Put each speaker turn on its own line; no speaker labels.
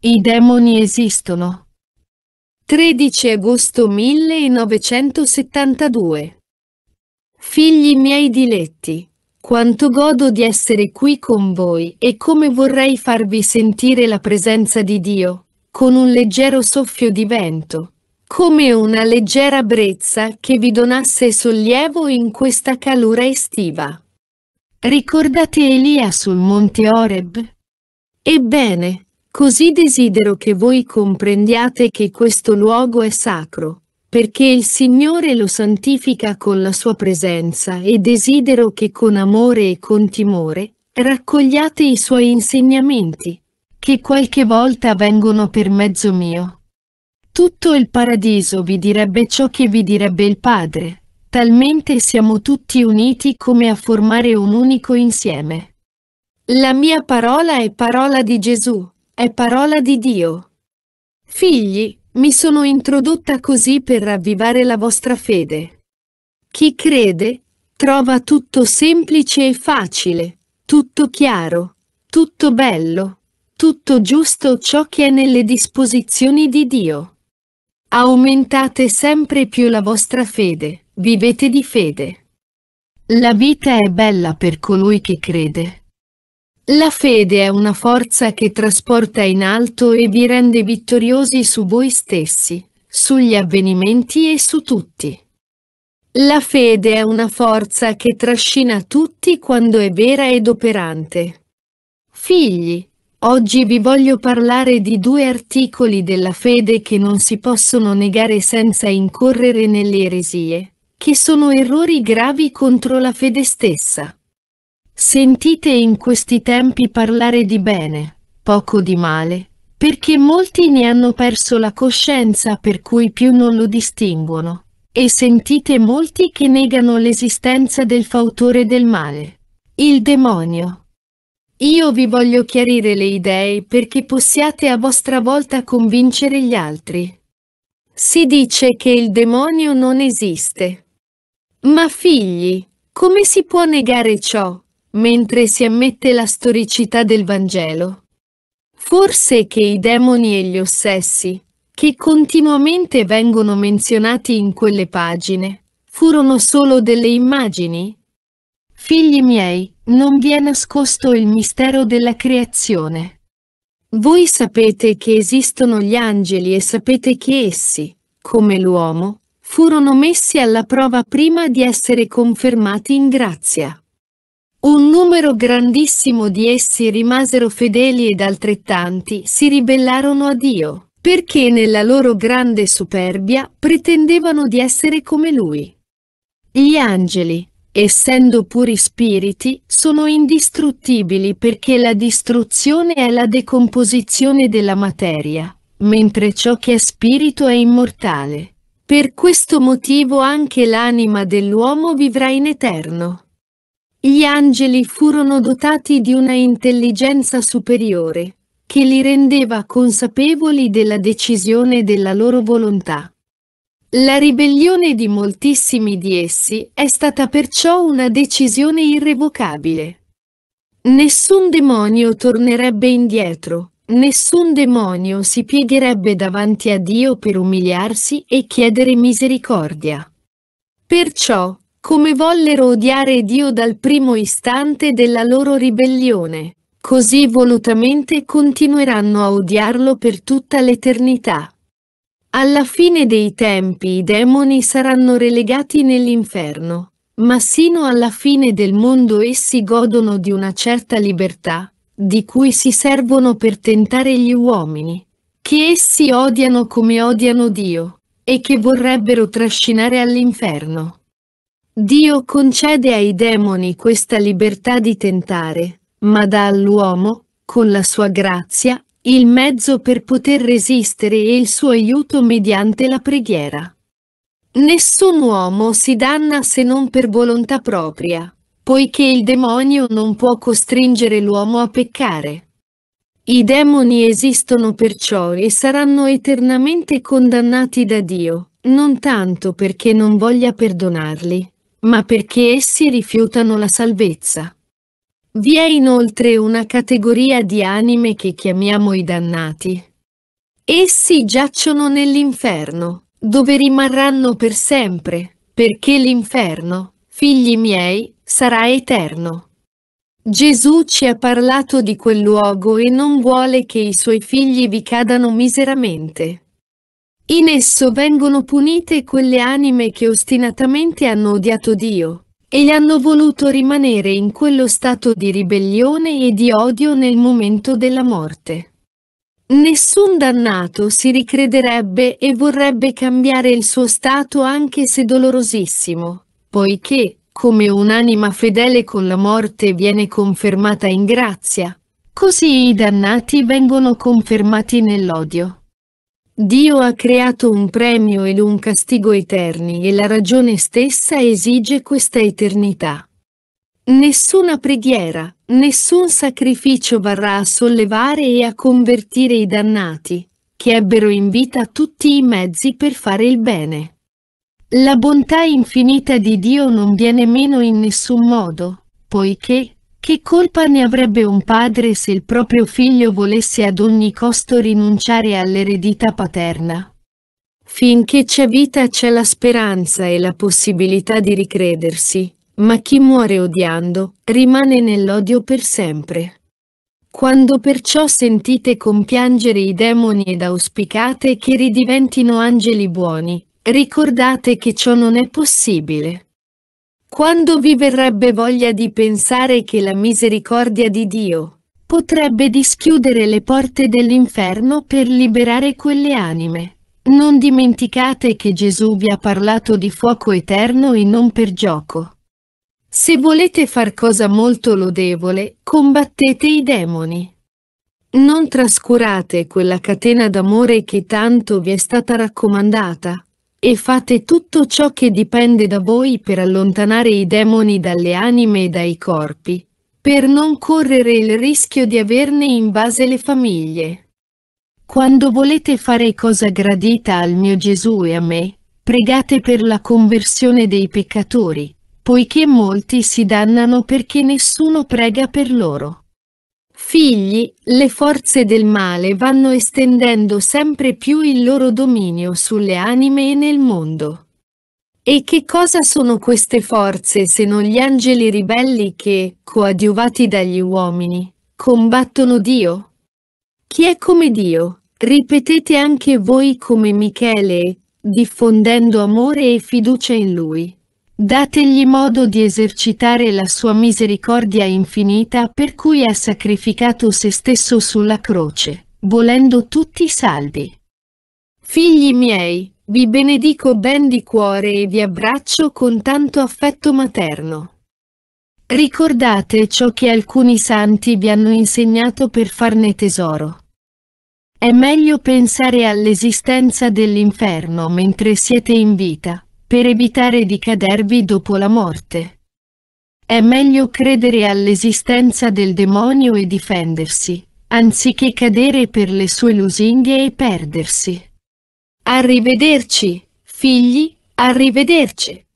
I demoni esistono. 13 agosto 1972 Figli miei diletti, quanto godo di essere qui con voi e come vorrei farvi sentire la presenza di Dio, con un leggero soffio di vento, come una leggera brezza che vi donasse sollievo in questa calura estiva. Ricordate Elia sul monte Oreb? Ebbene, Così desidero che voi comprendiate che questo luogo è sacro, perché il Signore lo santifica con la sua presenza e desidero che con amore e con timore raccogliate i suoi insegnamenti, che qualche volta vengono per mezzo mio. Tutto il paradiso vi direbbe ciò che vi direbbe il Padre, talmente siamo tutti uniti come a formare un unico insieme. La mia parola è parola di Gesù, è parola di Dio. Figli, mi sono introdotta così per ravvivare la vostra fede. Chi crede, trova tutto semplice e facile, tutto chiaro, tutto bello, tutto giusto ciò che è nelle disposizioni di Dio. Aumentate sempre più la vostra fede, vivete di fede. La vita è bella per colui che crede. La fede è una forza che trasporta in alto e vi rende vittoriosi su voi stessi, sugli avvenimenti e su tutti. La fede è una forza che trascina tutti quando è vera ed operante. Figli, oggi vi voglio parlare di due articoli della fede che non si possono negare senza incorrere nelle eresie, che sono errori gravi contro la fede stessa. Sentite in questi tempi parlare di bene, poco di male, perché molti ne hanno perso la coscienza per cui più non lo distinguono. E sentite molti che negano l'esistenza del fautore del male, il demonio. Io vi voglio chiarire le idee perché possiate a vostra volta convincere gli altri. Si dice che il demonio non esiste. Ma figli, come si può negare ciò? mentre si ammette la storicità del Vangelo. Forse che i demoni e gli ossessi, che continuamente vengono menzionati in quelle pagine, furono solo delle immagini? Figli miei, non vi è nascosto il mistero della creazione. Voi sapete che esistono gli angeli e sapete che essi, come l'uomo, furono messi alla prova prima di essere confermati in grazia. Un numero grandissimo di essi rimasero fedeli ed altrettanti si ribellarono a Dio, perché nella loro grande superbia pretendevano di essere come Lui. Gli angeli, essendo puri spiriti, sono indistruttibili perché la distruzione è la decomposizione della materia, mentre ciò che è spirito è immortale. Per questo motivo anche l'anima dell'uomo vivrà in eterno. Gli angeli furono dotati di una intelligenza superiore, che li rendeva consapevoli della decisione della loro volontà. La ribellione di moltissimi di essi è stata perciò una decisione irrevocabile. Nessun demonio tornerebbe indietro, nessun demonio si piegherebbe davanti a Dio per umiliarsi e chiedere misericordia. Perciò, come vollero odiare Dio dal primo istante della loro ribellione, così volutamente continueranno a odiarlo per tutta l'eternità. Alla fine dei tempi i demoni saranno relegati nell'inferno, ma sino alla fine del mondo essi godono di una certa libertà, di cui si servono per tentare gli uomini, che essi odiano come odiano Dio, e che vorrebbero trascinare all'inferno. Dio concede ai demoni questa libertà di tentare, ma dà all'uomo, con la sua grazia, il mezzo per poter resistere e il suo aiuto mediante la preghiera. Nessun uomo si danna se non per volontà propria, poiché il demonio non può costringere l'uomo a peccare. I demoni esistono perciò e saranno eternamente condannati da Dio, non tanto perché non voglia perdonarli, ma perché essi rifiutano la salvezza. Vi è inoltre una categoria di anime che chiamiamo i dannati. Essi giacciono nell'inferno, dove rimarranno per sempre, perché l'inferno, figli miei, sarà eterno. Gesù ci ha parlato di quel luogo e non vuole che i suoi figli vi cadano miseramente. In esso vengono punite quelle anime che ostinatamente hanno odiato Dio, e gli hanno voluto rimanere in quello stato di ribellione e di odio nel momento della morte. Nessun dannato si ricrederebbe e vorrebbe cambiare il suo stato anche se dolorosissimo, poiché, come un'anima fedele con la morte viene confermata in grazia, così i dannati vengono confermati nell'odio. Dio ha creato un premio ed un castigo eterni e la ragione stessa esige questa eternità. Nessuna preghiera, nessun sacrificio varrà a sollevare e a convertire i dannati, che ebbero in vita tutti i mezzi per fare il bene. La bontà infinita di Dio non viene meno in nessun modo, poiché, che colpa ne avrebbe un padre se il proprio figlio volesse ad ogni costo rinunciare all'eredità paterna? Finché c'è vita c'è la speranza e la possibilità di ricredersi, ma chi muore odiando, rimane nell'odio per sempre. Quando perciò sentite compiangere i demoni ed auspicate che ridiventino angeli buoni, ricordate che ciò non è possibile. Quando vi verrebbe voglia di pensare che la misericordia di Dio potrebbe dischiudere le porte dell'inferno per liberare quelle anime. Non dimenticate che Gesù vi ha parlato di fuoco eterno e non per gioco. Se volete far cosa molto lodevole, combattete i demoni. Non trascurate quella catena d'amore che tanto vi è stata raccomandata, e fate tutto ciò che dipende da voi per allontanare i demoni dalle anime e dai corpi, per non correre il rischio di averne invase le famiglie. Quando volete fare cosa gradita al mio Gesù e a me, pregate per la conversione dei peccatori, poiché molti si dannano perché nessuno prega per loro figli, le forze del male vanno estendendo sempre più il loro dominio sulle anime e nel mondo. E che cosa sono queste forze se non gli angeli ribelli che, coadiuvati dagli uomini, combattono Dio? Chi è come Dio? Ripetete anche voi come Michele, diffondendo amore e fiducia in Lui. Dategli modo di esercitare la sua misericordia infinita per cui ha sacrificato se stesso sulla croce, volendo tutti saldi. Figli miei, vi benedico ben di cuore e vi abbraccio con tanto affetto materno. Ricordate ciò che alcuni santi vi hanno insegnato per farne tesoro. È meglio pensare all'esistenza dell'inferno mentre siete in vita, per evitare di cadervi dopo la morte. È meglio credere all'esistenza del demonio e difendersi, anziché cadere per le sue lusinghe e perdersi. Arrivederci, figli, arrivederci.